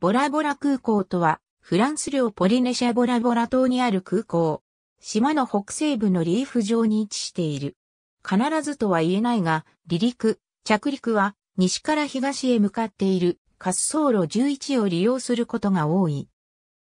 ボラボラ空港とは、フランス領ポリネシアボラボラ島にある空港。島の北西部のリーフ上に位置している。必ずとは言えないが、離陸、着陸は西から東へ向かっている滑走路11を利用することが多い。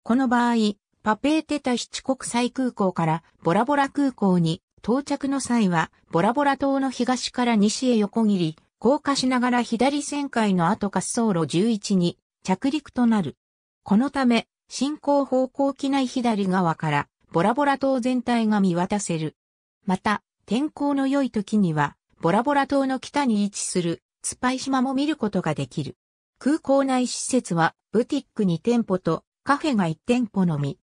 この場合、パペーテタ七国際空港からボラボラ空港に到着の際は、ボラボラ島の東から西へ横切り、降下しながら左旋回の後滑走路11に着陸となる。このため、進行方向機内左側からボラボラ島全体が見渡せる。また、天候の良い時には、ボラボラ島の北に位置するスパイ島も見ることができる。空港内施設はブティック2店舗とカフェが1店舗のみ。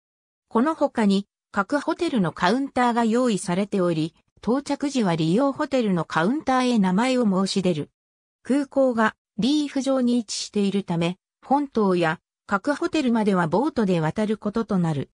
この他に各ホテルのカウンターが用意されており、到着時は利用ホテルのカウンターへ名前を申し出る。空港がリーフ上に位置しているため、本島や各ホテルまではボートで渡ることとなる。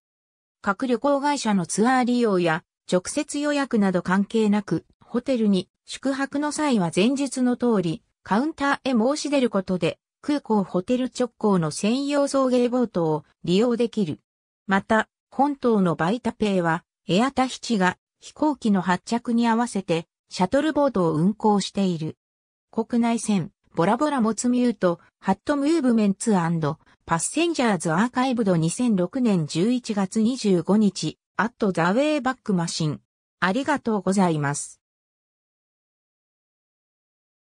各旅行会社のツアー利用や直接予約など関係なく、ホテルに宿泊の際は前述の通り、カウンターへ申し出ることで、空港ホテル直行の専用送迎ボートを利用できる。また、本島のバイタペイは、エアタヒチが飛行機の発着に合わせて、シャトルボートを運行している。国内線、ボラボラモツミュート、ハットムーブメンツパッセンジャーズアーカイブド2006年11月25日、アットザウェイバックマシン。ありがとうございます。